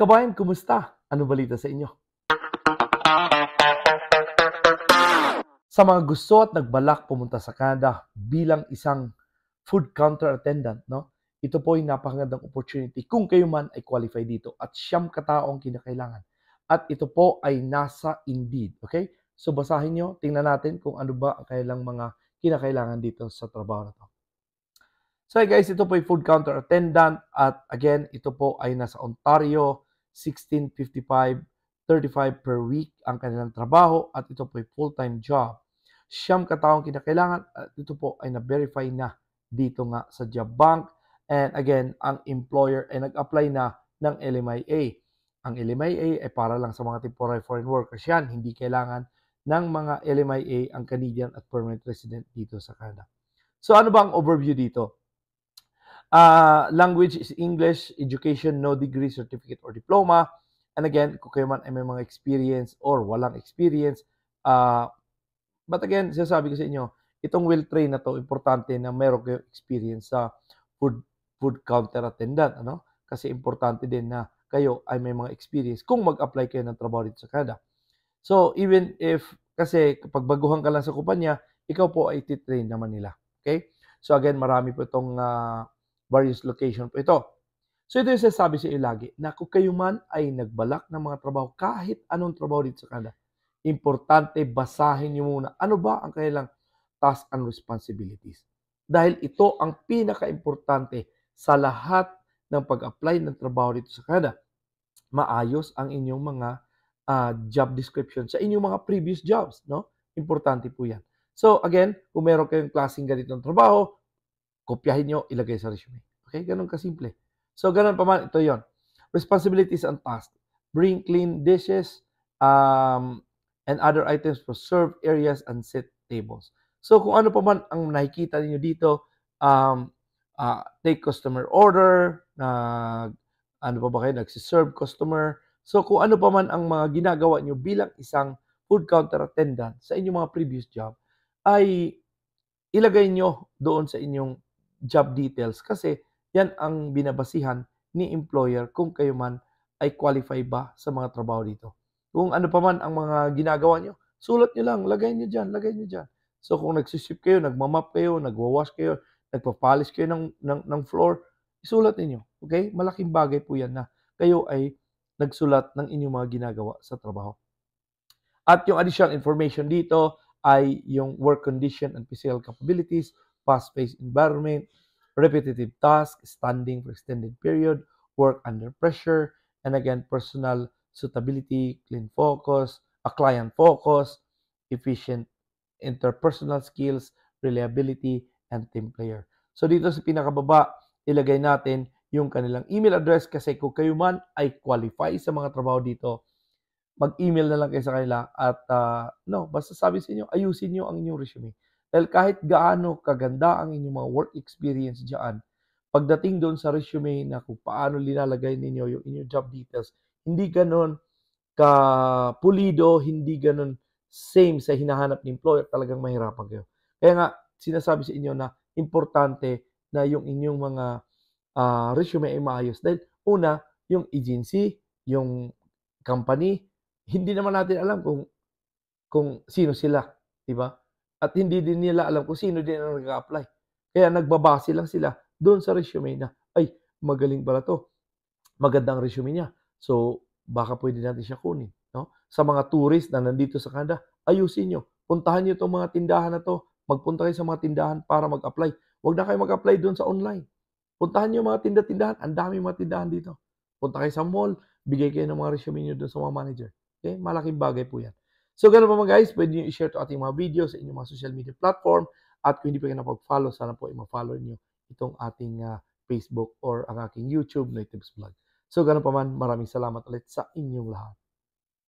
Kabayan, kumusta? Ano balita sa inyo? Sa mga gusto at nagbalak pumunta sa Canada bilang isang food counter attendant, no? Ito po ay napakagandang opportunity kung kayo man ay qualify dito at siyam ang kinakailangan. At ito po ay nasa Indeed, okay? So basahin nyo, tingnan natin kung ano ba ang kailang mga kinakailangan dito sa trabaho na to. So guys, ito po ay food counter attendant at again, ito po ay nasa Ontario, 16.55 35 per week ang kanilang trabaho at ito po ay full-time job. Siyam kataong kinakailangan at ito po ay na-verify na dito nga sa job bank. And again, ang employer ay nag-apply na ng LMIA. Ang LMIA ay para lang sa mga temporary foreign workers yan. Hindi kailangan ng mga LMIA ang Canadian at permanent resident dito sa Canada. So ano ba ang overview dito? Uh, language is English, education, no degree, certificate, or diploma. And again, kung kayo man ay may mga experience or walang experience, uh, but again, sinasabi ko sa inyo, itong will train na to, importante na meron kayo experience sa food, food counter attendant. Ano? Kasi importante din na kayo ay may mga experience kung mag-apply kayo ng trabaho dito sa Canada. So, even if, kasi kapag baguhan ka lang sa kumpanya, ikaw po ay titrain naman nila. Okay? So, again, marami po itong uh, various location po ito. So ito yung sasabi sa ilagi, na kung kayo man ay nagbalak ng mga trabaho, kahit anong trabaho dito sa Canada, importante basahin niyo muna ano ba ang kanilang task and responsibilities. Dahil ito ang pinaka-importante sa lahat ng pag-apply ng trabaho dito sa Canada. Maayos ang inyong mga uh, job description sa inyong mga previous jobs. no Importante po yan. So again, kung meron kayong klaseng ganitong trabaho, kopyahin nyo, ilagay sa resume. Okay? Ganun kasimple. So, ganun pa man. Ito yon Responsibilities and tasks. Bring clean dishes um, and other items for serve areas and set tables. So, kung ano pa man ang nakikita ninyo dito, um, uh, take customer order, nag, uh, ano pa ba kayo, nagsiserve customer. So, kung ano pa man ang mga ginagawa niyo bilang isang food counter attendant sa inyong mga previous job, ay ilagay nyo doon sa inyong job details kasi yan ang binabasihan ni employer kung kayo man ay qualify ba sa mga trabaho dito. Kung ano pa man ang mga ginagawa nyo, sulat nyo lang, lagay nyo dyan, lagay nyo dyan. So kung nagsisip kayo, nagmamap kayo, nagwawash kayo, nagpapolish kayo ng, ng, ng floor, isulat niyo Okay? Malaking bagay po yan na kayo ay nagsulat ng inyong mga ginagawa sa trabaho. At yung additional information dito ay yung work condition and physical capabilities, fast-paced environment, repetitive tasks, standing for extended period, work under pressure, and again, personal suitability, clean focus, a client focus, efficient interpersonal skills, reliability, and team player. So dito sa pinakababa, ilagay natin yung kanilang email address kasi kung kayo man ay qualify sa mga trabaho dito, mag-email na lang kayo sa kanila at uh, no, basta sabi sa inyo, ayusin nyo ang inyong resume. Dahil kahit gaano kaganda ang inyong mga work experience diyan, pagdating doon sa resume na kung paano linalagay ninyo yung inyong job details, hindi ganun ka pulido, hindi ganun same sa hinahanap ng employer, talagang mahirapan kayo. Kaya nga, sinasabi sa inyo na importante na yung inyong mga uh, resume ay maayos. Dahil una, yung agency, yung company, hindi naman natin alam kung kung sino sila, 'di ba? At hindi din nila alam kung sino din ang nag-apply. Kaya nagbabase lang sila doon sa resume na, ay, magaling pala to. Maganda ang resume niya. So, baka pwede natin siya kunin. No? Sa mga tourist na nandito sa Canada, ayusin nyo. Puntahan nyo itong mga tindahan na to. Magpunta kayo sa mga tindahan para mag-apply. Huwag na kayo mag-apply doon sa online. Puntahan nyo mga tinda-tindahan. Ang dami mga tindahan dito. Punta kayo sa mall, bigay kayo ng mga resume nyo doon sa mga manager. Okay? Malaking bagay po yan. So, ganun pa man guys, pwede nyo i-share to ating mga video sa inyong mga social media platform. At kung hindi pa kayo napag-follow, sana po i-follow nyo itong ating uh, Facebook or ang aking YouTube Natives Vlog. So, ganun pa man, maraming salamat ulit sa inyong lahat.